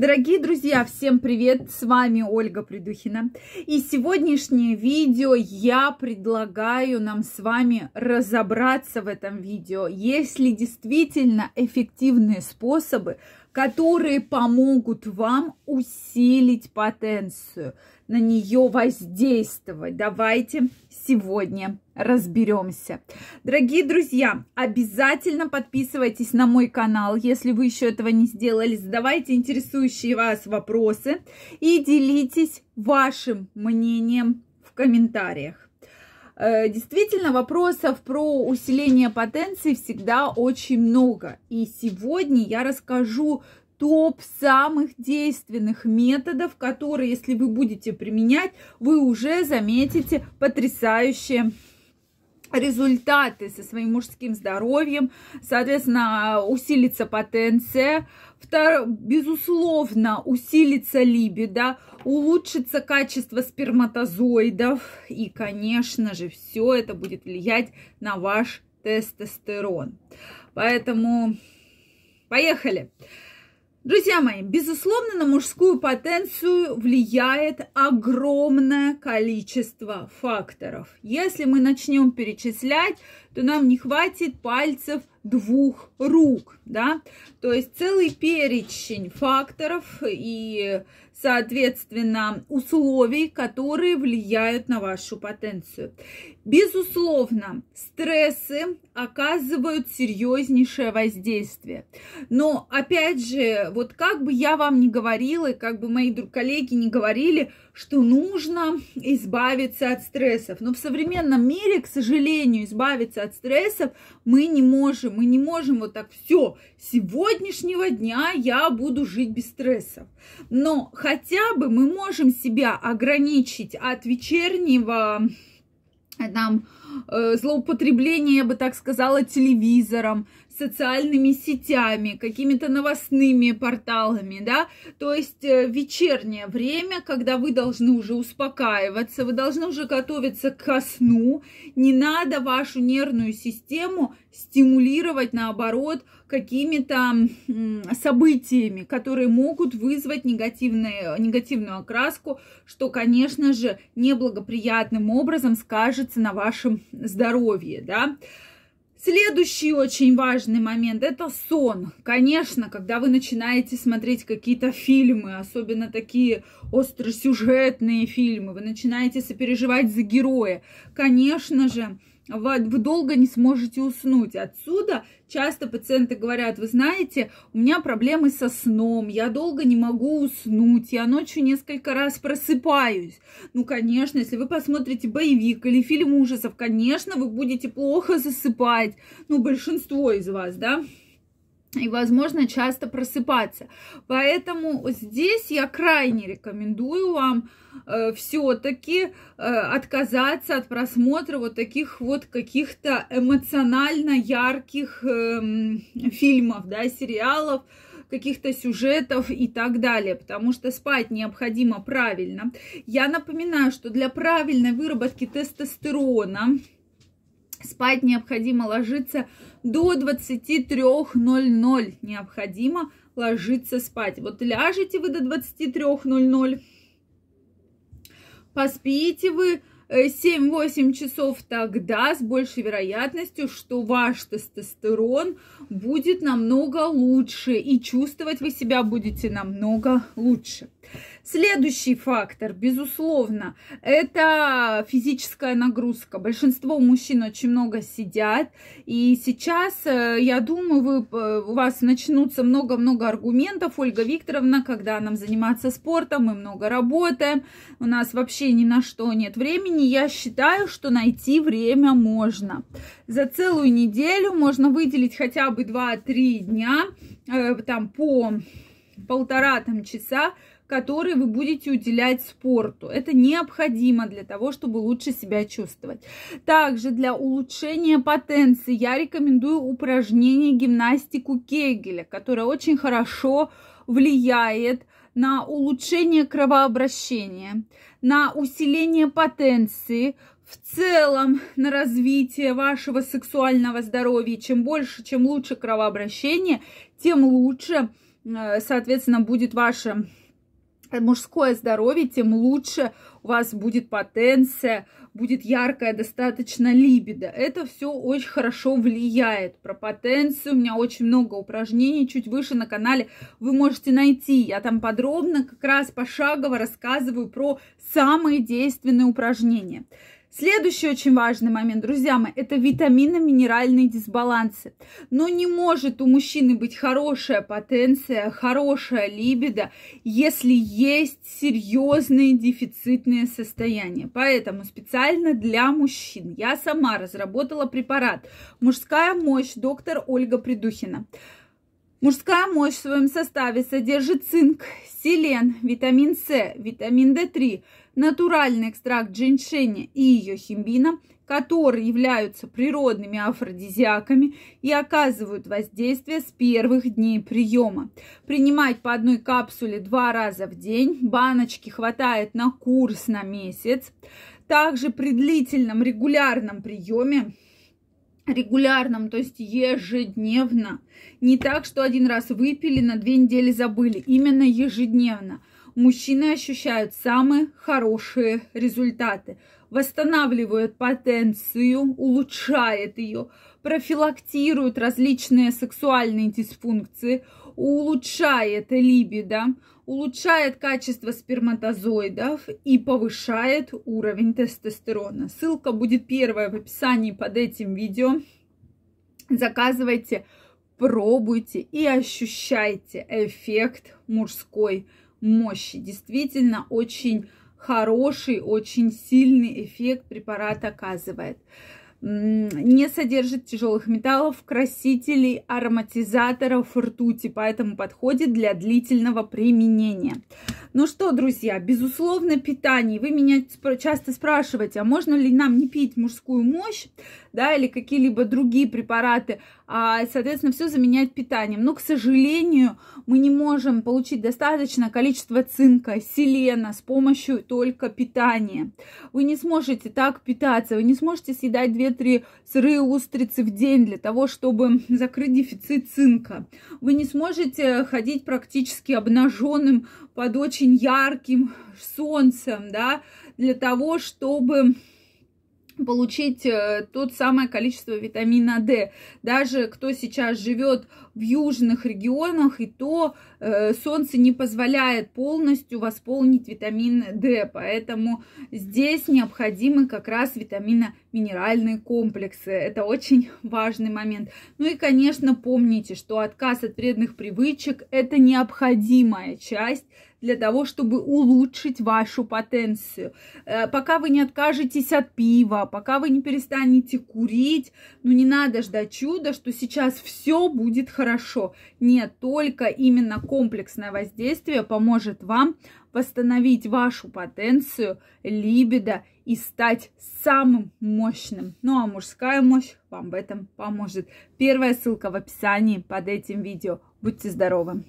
Дорогие друзья, всем привет! С вами Ольга Придухина. И сегодняшнее видео я предлагаю нам с вами разобраться в этом видео. Есть ли действительно эффективные способы которые помогут вам усилить потенцию, на нее воздействовать. Давайте сегодня разберемся. Дорогие друзья, обязательно подписывайтесь на мой канал, если вы еще этого не сделали. Задавайте интересующие вас вопросы и делитесь вашим мнением в комментариях. Э, действительно, вопросов про усиление потенции всегда очень много. И сегодня я расскажу топ самых действенных методов, которые, если вы будете применять, вы уже заметите потрясающие результаты со своим мужским здоровьем, соответственно, усилится потенция, Втор... безусловно, усилится либидо, улучшится качество сперматозоидов, и, конечно же, все это будет влиять на ваш тестостерон. Поэтому поехали! Поехали! Друзья мои, безусловно, на мужскую потенцию влияет огромное количество факторов. Если мы начнем перечислять, то нам не хватит пальцев двух рук, да, то есть целый перечень факторов и, соответственно, условий, которые влияют на вашу потенцию. Безусловно, стрессы оказывают серьезнейшее воздействие, но, опять же, вот как бы я вам не говорила, и как бы мои коллеги не говорили, что нужно избавиться от стрессов, но в современном мире, к сожалению, избавиться избавиться от стрессов, мы не можем, мы не можем вот так все, сегодняшнего дня я буду жить без стрессов. Но хотя бы мы можем себя ограничить от вечернего там э, злоупотребление, я бы так сказала, телевизором, социальными сетями, какими-то новостными порталами, да, то есть э, вечернее время, когда вы должны уже успокаиваться, вы должны уже готовиться ко сну, не надо вашу нервную систему стимулировать, наоборот, какими-то событиями, которые могут вызвать негативную, негативную окраску, что, конечно же, неблагоприятным образом скажет скажется на вашем здоровье, да. Следующий очень важный момент – это сон. Конечно, когда вы начинаете смотреть какие-то фильмы, особенно такие остросюжетные фильмы, вы начинаете сопереживать за героя. Конечно же, вы долго не сможете уснуть. Отсюда часто пациенты говорят, вы знаете, у меня проблемы со сном, я долго не могу уснуть, я ночью несколько раз просыпаюсь. Ну, конечно, если вы посмотрите боевик или фильм ужасов, конечно, вы будете плохо засыпать. Ну, большинство из вас, да? и, возможно, часто просыпаться. Поэтому здесь я крайне рекомендую вам э, все-таки э, отказаться от просмотра вот таких вот каких-то эмоционально ярких э, фильмов, да, сериалов, каких-то сюжетов и так далее, потому что спать необходимо правильно. Я напоминаю, что для правильной выработки тестостерона Спать необходимо ложиться до 23.00. Необходимо ложиться спать. Вот ляжете вы до 23.00, поспите вы 7-8 э, часов, тогда с большей вероятностью, что ваш тестостерон будет намного лучше и чувствовать вы себя будете намного лучше. Следующий фактор, безусловно, это физическая нагрузка. Большинство мужчин очень много сидят, и сейчас, э, я думаю, вы, э, у вас начнутся много-много аргументов, Ольга Викторовна, когда нам заниматься спортом, мы много работаем, у нас вообще ни на что нет времени. Я считаю, что найти время можно. За целую неделю можно выделить хотя бы 2-3 дня, э, там по полтора там часа, которые вы будете уделять спорту. Это необходимо для того, чтобы лучше себя чувствовать. Также для улучшения потенции я рекомендую упражнение гимнастику Кегеля, которое очень хорошо влияет на улучшение кровообращения, на усиление потенции, в целом на развитие вашего сексуального здоровья. Чем больше, чем лучше кровообращение, тем лучше Э, соответственно, будет ваше мужское здоровье, тем лучше у вас будет потенция, будет яркая достаточно либидо. Это все очень хорошо влияет. Про потенцию у меня очень много упражнений, чуть выше на канале вы можете найти. Я там подробно, как раз пошагово рассказываю про самые действенные упражнения. Следующий очень важный момент, друзья мои, это витаминно-минеральные дисбалансы. Но не может у мужчины быть хорошая потенция, хорошая либидо, если есть серьезные дефицитные состояния. Поэтому специально для мужчин я сама разработала препарат «Мужская мощь» доктор Ольга Придухина. Мужская мощь в своем составе содержит цинк, селен, витамин С, витамин D3, натуральный экстракт женьшеня и ее химбина, которые являются природными афродизиаками и оказывают воздействие с первых дней приема. Принимать по одной капсуле два раза в день, баночки хватает на курс на месяц. Также при длительном регулярном приеме регулярном, то есть ежедневно. Не так, что один раз выпили, на две недели забыли. Именно ежедневно мужчины ощущают самые хорошие результаты. Восстанавливают потенцию, улучшает ее, профилактируют различные сексуальные дисфункции, улучшает либидо, улучшает качество сперматозоидов и повышает уровень тестостерона. Ссылка будет первая в описании под этим видео. Заказывайте, пробуйте и ощущайте эффект мужской мощи. Действительно, очень хороший, очень сильный эффект препарат оказывает не содержит тяжелых металлов, красителей, ароматизаторов, ртути, поэтому подходит для длительного применения. Ну что, друзья, безусловно, питание. Вы меня часто спрашиваете, а можно ли нам не пить мужскую мощь, да, или какие-либо другие препараты, а, соответственно, все заменять питанием. Но, к сожалению, мы не можем получить достаточное количество цинка, селена с помощью только питания. Вы не сможете так питаться, вы не сможете съедать две 2-3 сырые устрицы в день для того, чтобы закрыть дефицит цинка. Вы не сможете ходить практически обнаженным под очень ярким солнцем, да, для того, чтобы получить э, тот самое количество витамина D. Даже кто сейчас живет в южных регионах, и то э, солнце не позволяет полностью восполнить витамин D. Поэтому здесь необходимы как раз витаминно минеральные комплексы. Это очень важный момент. Ну и, конечно, помните, что отказ от вредных привычек – это необходимая часть – для того, чтобы улучшить вашу потенцию. Э, пока вы не откажетесь от пива, пока вы не перестанете курить, ну не надо ждать чуда, что сейчас все будет хорошо. Нет, только именно комплексное воздействие поможет вам восстановить вашу потенцию, либидо и стать самым мощным. Ну а мужская мощь вам в этом поможет. Первая ссылка в описании под этим видео. Будьте здоровы!